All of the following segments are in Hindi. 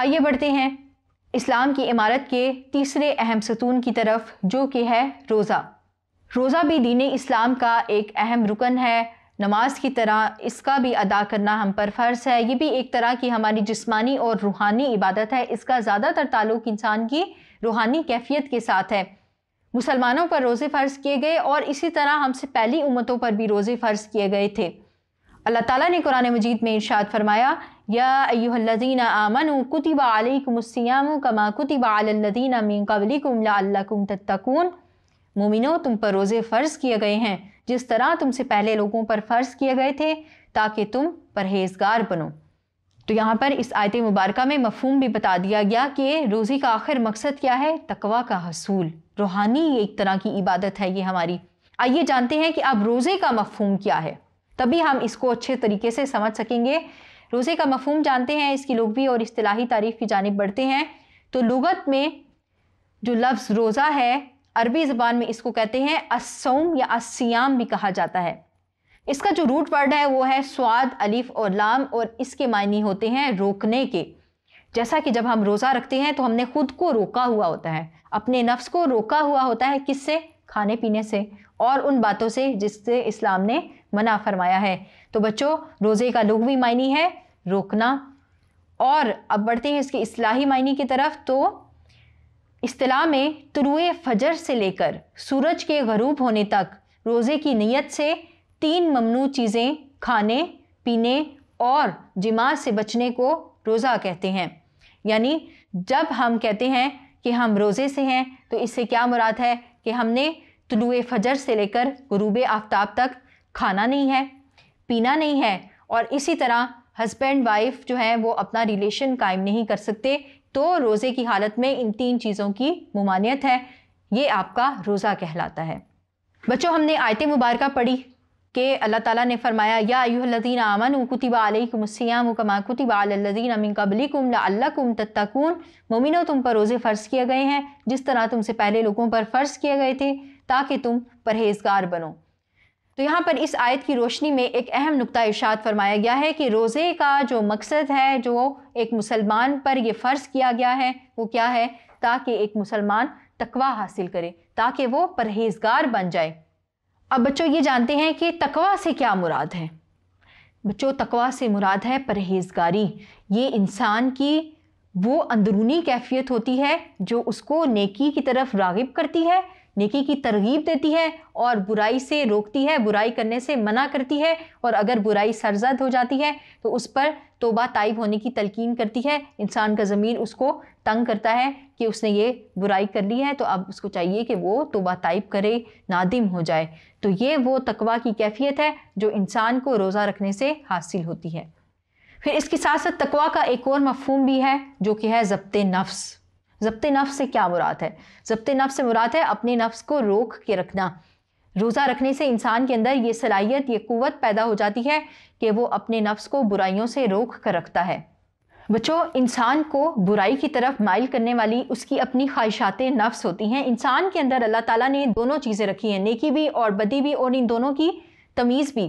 आइए बढ़ते हैं इस्लाम की इमारत के तीसरे अहम सतून की तरफ जो कि है रोज़ा रोज़ा भी दीन इस्लाम का एक अहम रुकन है नमाज की तरह इसका भी अदा करना हम पर फ़र्ज़ है ये भी एक तरह की हमारी जिस्मानी और रूहानी इबादत है इसका ज़्यादातर ताल्लुक इंसान की रूहानी कैफियत के साथ है मुसलमानों पर रोज़े फ़र्ज़ किए गए और इसी तरह हमसे पहली उम्मतों पर भी रोज़े फ़र्ज़ किए गए थे अल्लाह ताला ने कुरान मजीद में इरशाद फरमाया या अयुहल्लजीना आमनु कुतिबा अलैकुमुस्सियाम कमा कुतिबा अलल्लजीना मीन कबलिकुम तत्तकून मोमिनो तुम पर रोज़े फ़र्ज़ किए गए हैं जिस तरह तुमसे पहले लोगों पर फ़र्ज़ किए गए थे ताकि तुम परहेजगार बनो तो यहाँ पर इस आयत मुबारक में मफहम भी बता दिया गया कि रोज़े का आखिर मकसद क्या है तकवा का हसूल रूहानी एक तरह की इबादत है ये हमारी आइए जानते हैं कि अब रोज़े का मफहम क्या है तभी हम इसको अच्छे तरीके से समझ सकेंगे रोज़े का मफहम जानते हैं इसकी लुगवी और अतलाही तारीफ़ की जानब बढ़ते हैं तो लगत में जो लफ्ज़ रोज़ा है अरबी ज़बान में इसको कहते हैं असोम या असियाम भी कहा जाता है इसका जो रूट वर्ड है वो है स्वाद अलीफ़ और लाम और इसके मायने होते हैं रोकने के जैसा कि जब हम रोज़ा रखते हैं तो हमने ख़ुद को रोका हुआ होता है अपने नफ्स को रोका हुआ होता है किससे खाने पीने से और उन बातों से जिससे इस्लाम ने मना फरमाया है तो बच्चों रोज़े का लघवी मायनी है रोकना और अब बढ़ते हैं इसके असलाही मायने की तरफ तो असलाह में तुरुए फजर से लेकर सूरज के गरूब होने तक रोज़े की नीयत से तीन ममनू चीज़ें खाने पीने और जिमा से बचने को रोज़ा कहते हैं यानी जब हम कहते हैं कि हम रोज़े से हैं तो इससे क्या मुराद है कि हमने तुलुए फजर से लेकर गरूब आफ्ताब तक खाना नहीं है पीना नहीं है और इसी तरह हस्बैंड वाइफ जो है वो अपना रिलेशन कायम नहीं कर सकते तो रोज़े की हालत में इन तीन चीज़ों की ममानियत है ये आपका रोज़ा कहलाता है बच्चों हमने आयत मुबारक पढ़ी कि अल्लाह ताला ने फरमाया या अयुहलदीन आमन कुतिबा अलैकुमस्याम कमा कुतिबा अलदीन अमिन कबलिकुम लअल्लकुम तत्तकून मोमिनो तुम पर रोज़े फ़र्ज़ किए गए हैं जिस तरह तुमसे पहले लोगों पर फ़र्ज़ किए गए थे ताकि तुम परहेजगार बनो तो यहाँ पर इस आयत की रोशनी में एक अहम नुकता इर्शाद फरमाया गया है कि रोज़े का जो मकसद है जो एक मुसलमान पर यह फ़र्ज़ किया गया है वो क्या है ताकि एक मुसलमान तकवा हासिल करे ताकि वो परहेजगार बन जाए अब बच्चों ये जानते हैं कि तकवा से क्या मुराद है बच्चों तकवा से मुराद है परहेजगारी ये इंसान की वो अंदरूनी कैफियत होती है जो उसको नेकी की तरफ रागिब करती है नेकी की तरगीब देती है और बुराई से रोकती है बुराई करने से मना करती है और अगर बुराई सरजद हो जाती है तो उस पर तोबा ताइब होने की तलकीन करती है इंसान का ज़मीर उसको तंग करता है कि उसने ये बुराई कर ली है तो अब उसको चाहिए कि वो तोबा ताइब करे नादिम हो जाए तो ये वो तकवा की कैफियत है जो इंसान को रोज़ा रखने से हासिल होती है फिर इसके साथ साथ तकवा का एक और मफहम भी है जो कि है जब्त नफ्स जब्त नफ्स से क्या मुराद है जब्त नफ्स से मुराद है अपने नफ्स को रोक के रखना रोज़ा रखने से इंसान के अंदर ये सलाहियत ये क़ुत पैदा हो जाती है कि वो अपने नफ्स को बुराइयों से रोक कर रखता है बच्चों इंसान को बुराई की तरफ माइल करने वाली उसकी अपनी ख्वाहिशात नफ्स होती हैं इंसान के अंदर अल्लाह ताला ने दोनों चीज़ें रखी हैं नेकी भी और बदी भी और इन दोनों की तमीज़ भी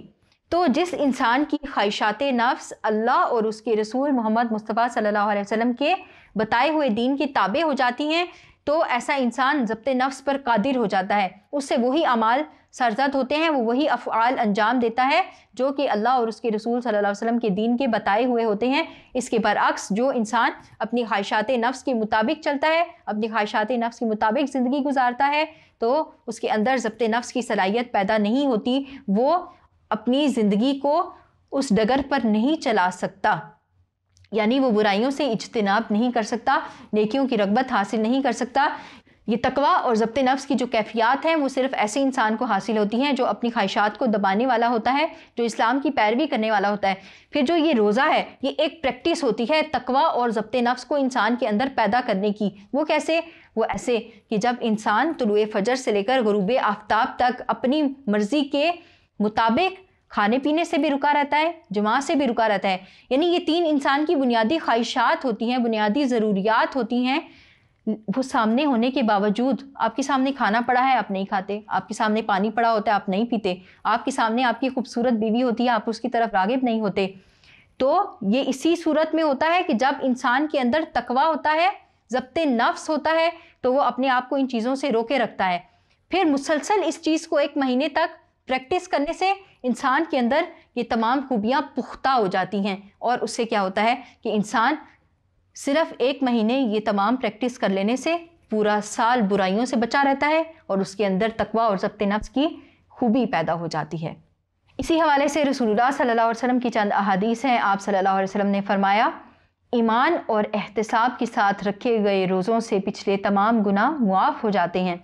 तो जिस इंसान की ख्वाहिशात नफ्स अल्लाह और उसके रसूल मोहम्मद मुस्तफ़ा सल्लल्लाहु अलैहि वसल्लम के बताए हुए दीन की ताबे हो जाती हैं तो ऐसा इंसान जब्त नफ्स पर कादिर हो जाता है उससे वही अमाल सरजद होते हैं वो वही अफ़ाल अंजाम देता है जो कि अल्लाह और उसके रसूल सल्लल्लाहु अलैहि वसल्लम के दीन के बताए हुए होते हैं इसके बरअक्स जो इंसान अपनी ख्वाहिशात नफ्स के मुताबिक चलता है अपनी ख्वाहिशात नफ्स के मुताबिक ज़िंदगी गुजारता है तो उसके अंदर जब्त नफ्स की सलाहियत पैदा नहीं होती वो अपनी ज़िंदगी को उस डगर पर नहीं चला सकता यानी वो बुराइयों से इजतनाब नहीं कर सकता नेकियों की रगबत हासिल नहीं कर सकता ये तकवा और जब्त नफ्स की जो कैफियात हैं वो सिर्फ ऐसे इंसान को हासिल होती हैं जो अपनी ख्वाहिशात को दबाने वाला होता है जो इस्लाम की पैरवी करने वाला होता है फिर जो ये रोज़ा है ये एक प्रैक्टिस होती है तकवा और जब्त नफ्स को इंसान के अंदर पैदा करने की वो कैसे वो ऐसे कि जब इंसान तुलुए फजर से लेकर गरूब आफ्ताब तक अपनी मर्ज़ी के मुताबिक खाने पीने से भी रुका रहता है जमा से भी रुका रहता है यानी ये तीन इंसान की बुनियादी ख्वाहिशात होती हैं बुनियादी ज़रूरियात होती हैं वो सामने होने के बावजूद आपके सामने खाना पड़ा है आप नहीं खाते आपके सामने पानी पड़ा होता है आप नहीं पीते आपके सामने आपकी खूबसूरत बीवी होती है आप उसकी तरफ रागिब नहीं होते तो ये इसी सूरत में होता है कि जब इंसान के अंदर तकवा होता है जब्त नफ्स होता है तो वो अपने आप को इन चीज़ों से रोके रखता है फिर मुसलसल इस चीज़ को एक महीने तक प्रैक्टिस करने से इंसान के अंदर ये तमाम खूबियाँ पुख्ता हो जाती हैं और उससे क्या होता है कि इंसान सिर्फ एक महीने ये तमाम प्रैक्टिस कर लेने से पूरा साल बुराइयों से बचा रहता है और उसके अंदर तकवा और जब्त नफ्स की खूबी पैदा हो जाती है इसी हवाले से रसूलुल्लाह सल्लल्लाहु अलैहि वसल्लम की चंद अहादीस हैं आप सल्लल्लाहु अलैहि वसल्लम ने फरमाया ईमान और एहतसाब के साथ रखे गए रोज़ों से पिछले तमाम गुनाह मुआफ़ हो जाते हैं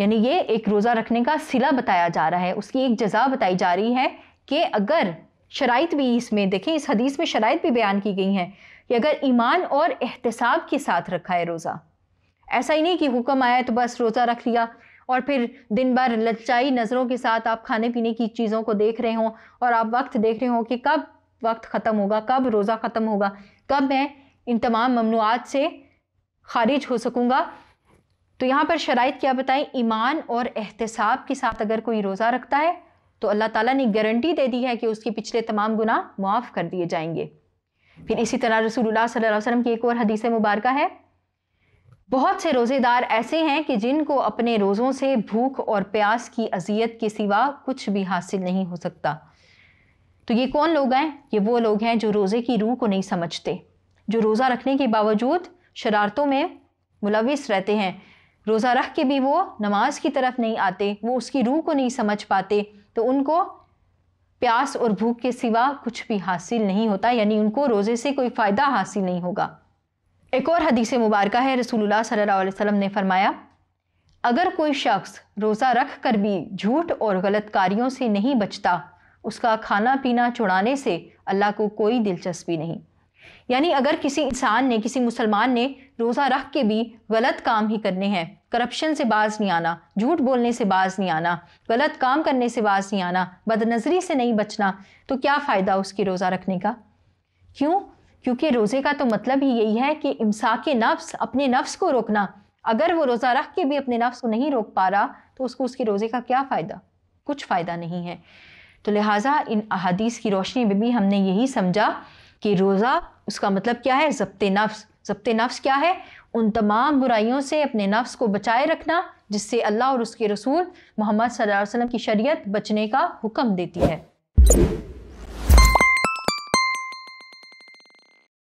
यानी ये एक रोज़ा रखने का सिला बताया जा रहा है उसकी एक जजा बताई जा रही है कि अगर शराइ भी इसमें देखें इस हदीस में शराइ भी बयान की गई हैं कि अगर ईमान और एहतसाब के साथ रखा है रोज़ा ऐसा ही नहीं कि हुक्म आया तो बस रोज़ा रख लिया और फिर दिन भर लच्चाई नज़रों के साथ आप खाने पीने की चीज़ों को देख रहे हों और आप वक्त देख रहे हों कि कब वक्त ख़त्म होगा कब रोज़ा ख़त्म होगा कब मैं इन तमाम ममनुआत से खारिज हो सकूँगा तो यहाँ पर शराइ क्या बताएं ईमान और एहतसाब के साथ अगर कोई रोज़ा रखता है तो अल्लाह ताला ने गारंटी दे दी है कि उसके पिछले तमाम गुना मुआफ़ कर दिए जाएंगे फिर इसी तरह रसूलुल्लाह सल्लल्लाहु अलैहि वसल्लम की एक और हदीस मुबारक है बहुत से रोज़ेदार ऐसे हैं कि जिनको अपने रोज़ों से भूख और प्यास की अजियत के सिवा कुछ भी हासिल नहीं हो सकता तो ये कौन लोग हैं ये वो लोग हैं जो रोज़े की रूह को नहीं समझते जो रोज़ा रखने के बावजूद शरारतों में मुलविस रहते हैं रोज़ा रख के भी वो नमाज की तरफ नहीं आते वो उसकी रूह को नहीं समझ पाते तो उनको प्यास और भूख के सिवा कुछ भी हासिल नहीं होता यानी उनको रोज़े से कोई फ़ायदा हासिल नहीं होगा एक और हदीस मुबारक है रसूलुल्लाह सल्लल्लाहु अलैहि वसल्लम ने फरमाया अगर कोई शख्स रोज़ा रख कर भी झूठ और गलत कार्यों से नहीं बचता उसका खाना पीना छुड़ाने से अल्लाह को कोई दिलचस्पी नहीं यानी अगर किसी इंसान ने किसी मुसलमान ने रोज़ा रख के भी गलत काम ही करने हैं करप्शन से बाज नहीं आना झूठ बोलने से बाज नहीं आना गलत काम करने से बाज नहीं आना बदनजरी से नहीं बचना तो क्या फ़ायदा उसकी रोज़ा रखने का क्यों क्योंकि रोज़े का तो मतलब ही यही है कि इंसा के नफ्स अपने नफ्स को रोकना अगर वो रोज़ा रख के भी अपने नफ्स को नहीं रोक पा रहा तो उसको उसके रोज़े का क्या फ़ायदा कुछ फ़ायदा नहीं है तो लिहाजा इन अहादीस की रोशनी में भी हमने यही समझा कि रोज़ा उसका मतलब क्या है जब्त नफ्स जब्त नफ्स क्या है उन तमाम बुराइयों से अपने नफ्स को बचाए रखना जिससे अल्लाह और उसके रसूल मोहम्मद सल्लल्लाहु अलैहि वसल्लम की शरीयत बचने का हुक्म देती है